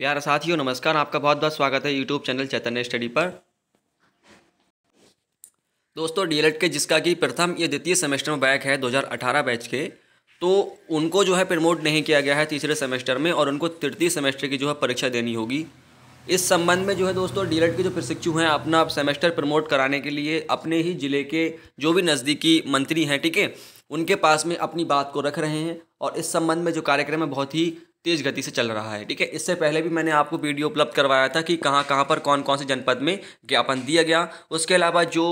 प्यारा साथियों नमस्कार आपका बहुत बहुत स्वागत है यूट्यूब चैनल चैतन्य स्टडी पर दोस्तों डीएलएड के जिसका कि प्रथम या द्वितीय सेमेस्टर में बैक है 2018 बैच के तो उनको जो है प्रमोट नहीं किया गया है तीसरे सेमेस्टर में और उनको तृतीय सेमेस्टर की जो है परीक्षा देनी होगी इस संबंध में जो है दोस्तों डीएलएड के जो प्रशिक्षु हैं अपना सेमेस्टर प्रमोट कराने के लिए अपने ही ज़िले के जो भी नज़दीकी मंत्री हैं ठीक है उनके पास में अपनी बात को रख रहे हैं और इस संबंध में जो कार्यक्रम है बहुत ही तेज़ गति से चल रहा है ठीक है इससे पहले भी मैंने आपको वीडियो उपलब्ध करवाया था कि कहाँ कहाँ पर कौन कौन से जनपद में ज्ञापन दिया गया उसके अलावा जो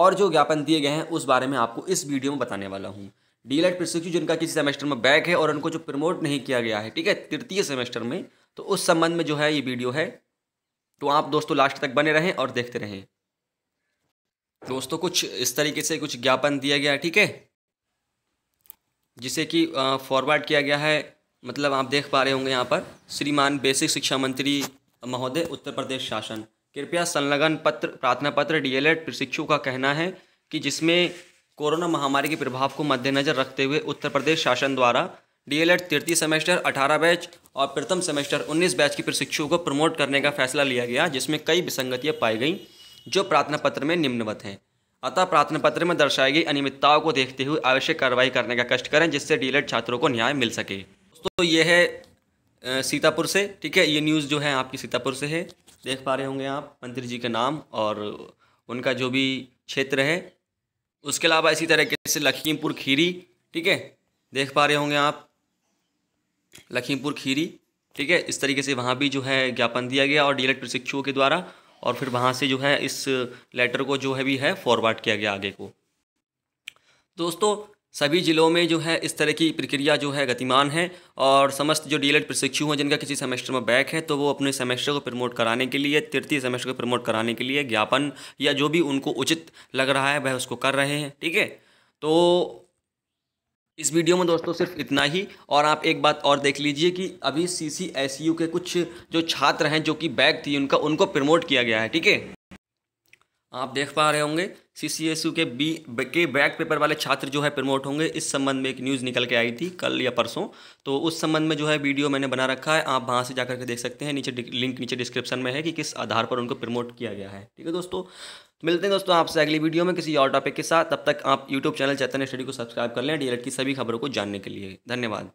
और जो ज्ञापन दिए गए हैं उस बारे में आपको इस वीडियो में बताने वाला हूँ डी लाइट प्रशिक्षु जिनका किसी सेमेस्टर में बैक है और उनको जो प्रमोट नहीं किया गया है ठीक है तृतीय सेमेस्टर में तो उस संबंध में जो है ये वीडियो है तो आप दोस्तों लास्ट तक बने रहें और देखते रहें दोस्तों कुछ इस तरीके से कुछ ज्ञापन दिया गया ठीक है जिसे कि फॉरवर्ड किया गया है मतलब आप देख पा रहे होंगे यहाँ पर श्रीमान बेसिक शिक्षा मंत्री महोदय उत्तर प्रदेश शासन कृपया संलग्न पत्र प्रार्थना पत्र डीएलएड प्रशिक्षु का कहना है कि जिसमें कोरोना महामारी के प्रभाव को मद्देनजर रखते हुए उत्तर प्रदेश शासन द्वारा डीएलएड तृतीय सेमेस्टर अठारह बैच और प्रथम सेमेस्टर उन्नीस बैच की प्रशिक्षुओं को प्रमोट करने का फैसला लिया गया जिसमें कई विसंगतियाँ पाई गईं जो प्रार्थना पत्र में निम्नवत हैं अतः प्रार्थना पत्र में दर्शाई गई अनियमितताओं को देखते हुए आवश्यक कार्रवाई करने का कष्ट करें जिससे डीएलएड छात्रों को न्याय मिल सके दोस्तों ये है सीतापुर से ठीक है ये न्यूज़ जो है आपकी सीतापुर से है देख पा रहे होंगे आप मंत्री जी का नाम और उनका जो भी क्षेत्र है उसके अलावा इसी तरीके से लखीमपुर खीरी ठीक है देख पा रहे होंगे आप लखीमपुर खीरी ठीक है इस तरीके से वहाँ भी जो है ज्ञापन दिया गया और डीएलएड प्रशिक्षुओं के द्वारा और फिर वहाँ से जो है इस लेटर को जो है भी है फॉरवर्ड किया गया आगे को दोस्तों सभी ज़िलों में जो है इस तरह की प्रक्रिया जो है गतिमान है और समस्त जो डीएलएड प्रशिक्षु हैं जिनका किसी सेमेस्टर में बैक है तो वो अपने सेमेस्टर को प्रमोट कराने के लिए तृतीय सेमेस्टर को प्रमोट कराने के लिए ज्ञापन या जो भी उनको उचित लग रहा है वह उसको कर रहे हैं ठीक है तो इस वीडियो में दोस्तों सिर्फ इतना ही और आप एक बात और देख लीजिए कि अभी सी के कुछ जो छात्र हैं जो कि बैक थी उनका उनको प्रमोट किया गया है ठीक है आप देख पा रहे होंगे सी सी एस यू के बी के बैक पेपर वाले छात्र जो है प्रमोट होंगे इस संबंध में एक न्यूज़ निकल के आई थी कल या परसों तो उस संबंध में जो है वीडियो मैंने बना रखा है आप वहाँ से जाकर के देख सकते हैं नीचे लिंक नीचे डिस्क्रिप्शन में है कि किस आधार पर उनको प्रमोट किया गया है ठीक है दोस्तों मिलते हैं दोस्तों आपसे अगली वीडियो में किसी और टॉपिक के साथ तब तक आप यूट्यूब चैनल चैतन्य स्टडी को सब्सक्राइब कर लें डी की सभी खबरों को जानने के लिए धन्यवाद